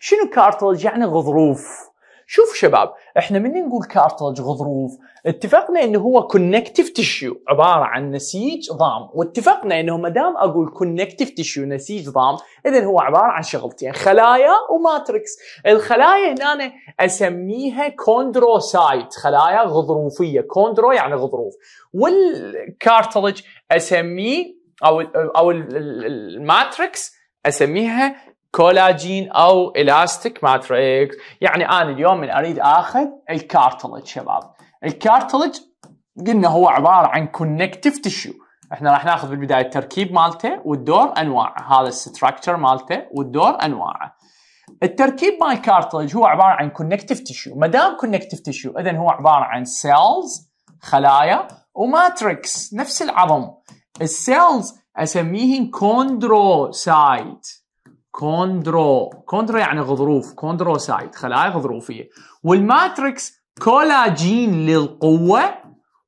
شنو كارتلج يعني غضروف شوف شباب احنا من نقول كارتلج غضروف اتفقنا انه هو كونكتيف تيشيو عباره عن نسيج ضام واتفقنا انه ما دام اقول كونكتيف تيشيو نسيج ضام اذا هو عباره عن شغلتين خلايا وماتريكس الخلايا هنا أنا اسميها كوندروسايت خلايا غضروفيه كوندرو يعني غضروف والكارتلج اسميه او او الماتريكس اسميها كولاجين او الاستيك ماتريكس يعني انا اليوم من اريد اخذ الكارتلج شباب الكارتلج قلنا هو عباره عن كونكتيف تشيو احنا راح ناخذ بالبدايه التركيب مالته والدور انواعه هذا الستراكشر مالته والدور انواعه التركيب مال الكارتلج هو عباره عن كونكتيف تشيو ما دام كونكتيف تشيو اذا هو عباره عن سيلز خلايا وماتريكس نفس العظم السيلز اسميهن كوندروسايت كوندرو كوندرو يعني غضروف سايد خلايا غضروفيه والماتريكس كولاجين للقوه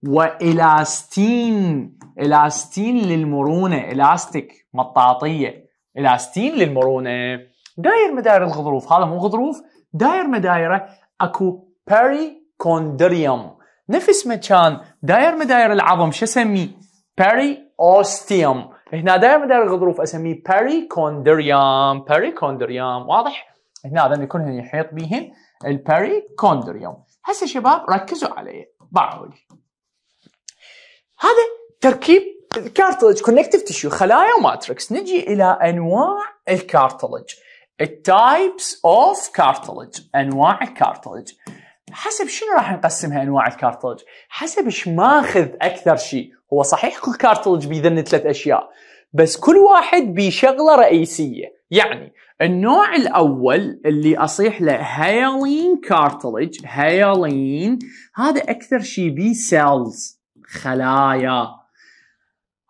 والاستين الاستين للمرونه الاستيك مطاطيه الاستين للمرونه داير مداير الغضروف هذا مو غضروف داير مدايره اكو بيري كوندريوم نفس ما كان داير مداير العظم شو اسميه بيري اوستيوم هنا دائما دائما الغضروف اسميه باري كوندريوم واضح؟ هنا يكون كلهن يحيط بهن كوندريوم هسه شباب ركزوا علي باعوا هذا تركيب الكارتلج كونكتيف تشيو خلايا وماتريكس نجي الى انواع الكارتلج التايبس اوف كارتلج انواع الكارتلج حسب شنو راح نقسمها انواع الكارتلج حسب ايش ماخذ اكثر شيء هو صحيح كل كارتلج بيذن ثلاث اشياء بس كل واحد بشغله رئيسيه يعني النوع الاول اللي اصيح له هيالين كارتلج هيالين هذا اكثر شيء بي سيلز خلايا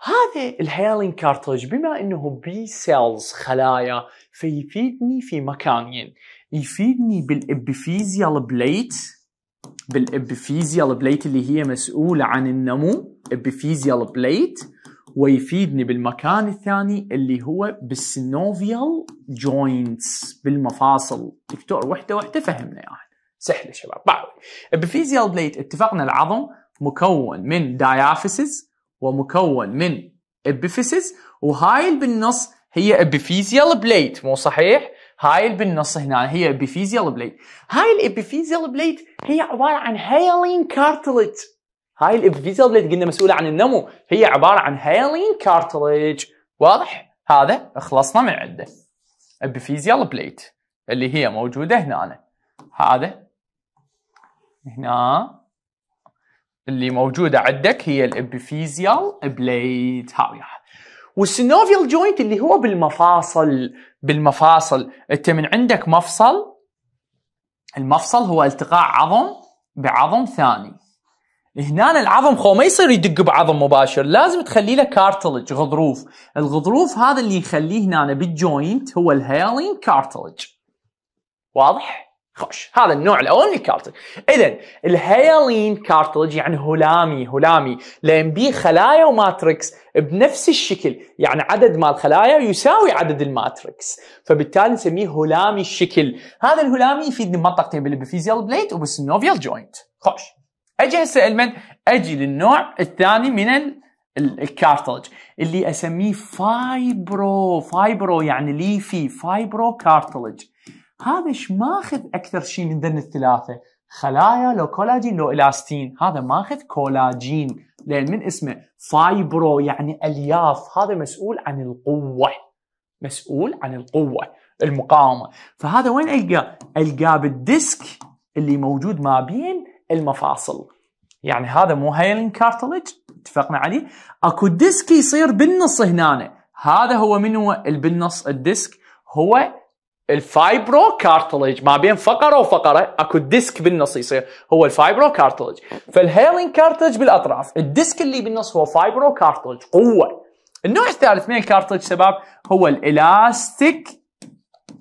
هذا الهيالين كارتلج بما انه بي سيلز خلايا فيفيدني في مكانين يفيدني بالابيفيزيال بليت بالابيفيزيال بليت اللي هي مسؤوله عن النمو ابيفيزيال بليت ويفيدني بالمكان الثاني اللي هو بالسينوفيال جوينتس بالمفاصل دكتور وحده وحده فهمنا يعني. سهل يا شباب بعض طيب. الابيفيزيال بليت اتفقنا العظم مكون من دايافيسز ومكون من ابيفيسز وهاي بالنص هي ابيفيزيال بليت مو صحيح هاي اللي بالنص هنا هي ابيفيزيال بليد هاي الابيفيزيال بليد هي عباره عن هيلين كارتلج هاي الابيفيزيال بليد قلنا مسؤوله عن النمو هي عباره عن هيلين كارتلج واضح هذا خلصنا من عنده ابيفيزيال بليد اللي هي موجوده هنا أنا. هذا هنا اللي موجوده عندك هي الابيفيزيال بليد هاي واحد والسينوفيال جوينت اللي هو بالمفاصل بالمفاصل انت من عندك مفصل المفصل هو التقاء عظم بعظم ثاني هنا العظم خو ما يصير يدق بعظم مباشر لازم تخلي له كارتلج غضروف الغضروف هذا اللي يخليه هنا بالجوينت هو الهيالين كارتلج واضح خوش هذا النوع الاول من الكارتلج اذا الهيالين كارتلج يعني هلامي هلامي لان بي خلايا وماتريكس بنفس الشكل يعني عدد مال الخلايا يساوي عدد الماتريكس فبالتالي نسميه هلامي الشكل هذا الهلامي يفيدني بمنطقتين بالبيفيزيال بليد وبالسنوفيال جوينت خوش اجي هسه المن اجي للنوع الثاني من ال الكارتلج اللي اسميه فايبرو فايبرو يعني ليفي فايبرو كارتلج هذا ايش ماخذ اكثر شيء من ذن الثلاثه خلايا لو كولاجين لو الاستين هذا ماخذ كولاجين لان من اسمه فايبرو يعني الياف هذا مسؤول عن القوه مسؤول عن القوه المقاومه فهذا وين القاه القاه بالديسك اللي موجود ما بين المفاصل يعني هذا مو هيلين كارتلج اتفقنا عليه اكو ديسك يصير بالنص هنا هذا هو من هو بالنص الديسك هو الفايبرو كارتلج ما بين فقره وفقره اكو ديسك بالنص يصير هو الفايبرو كارتلج فالهيلين كارتلج بالاطراف الديسك اللي بالنص هو فايبرو كارتلج قوه النوع الثالث من الكارتلج شباب هو الالاستيك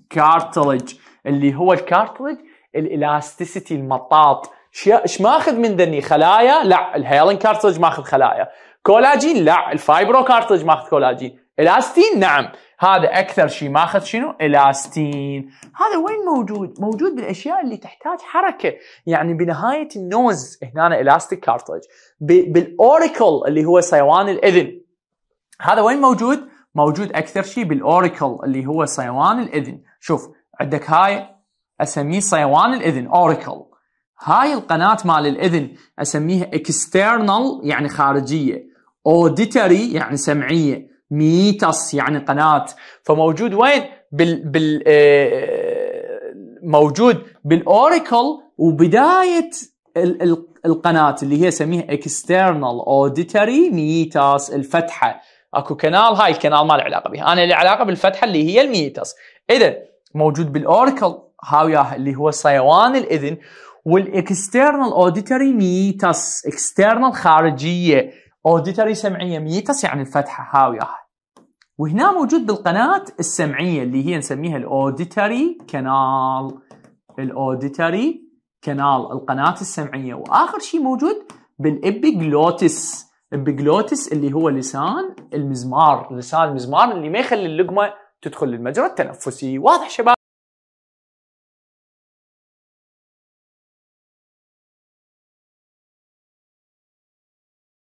كارتلج اللي هو الكارتلج الالاستيسيتي المطاط ايش ماخذ من ذني خلايا لا الهيلين كارتلج ماخذ خلايا كولاجين لا الفايبرو كارتلج ماخذ كولاجين الاستين نعم هذا اكثر شيء ماخذ شنو؟ الاستين، هذا وين موجود؟ موجود بالاشياء اللي تحتاج حركه، يعني بنهايه النوز هنا الاستيك كارتلج، بالاوريكل اللي هو صيوان الاذن. هذا وين موجود؟ موجود اكثر شيء بالاوريكل اللي هو صيوان الاذن، شوف عندك هاي اسميه صيوان الاذن اوريكل. هاي القناه مال الاذن اسميها اكسترنال يعني خارجيه، اوديتري يعني سمعيه. ميتاس يعني قناة فموجود وين بال بال آه، موجود بالاوراكل وبدايه القناه اللي هي سميها اكسترنال اوديتري ميتاس الفتحه اكو كنال هاي الكنال ما له علاقه بها انا لي علاقه بالفتحه اللي هي الميتاس اذا موجود بالاوراكل هاويا اللي هو صيوان الاذن والاكسترنال اوديتري ميتاس اكسترنال خارجيه اوديتوري سمعيه ميتس يعني الفتحه هاويه وهنا موجود بالقناة السمعية اللي هي نسميها الاوديتوري كانال الاوديتوري كانال القناة السمعية واخر شيء موجود بالابيجلوتس الابيجلوتس اللي هو لسان المزمار لسان المزمار اللي ما يخلي اللقمة تدخل للمجرى التنفسي واضح شباب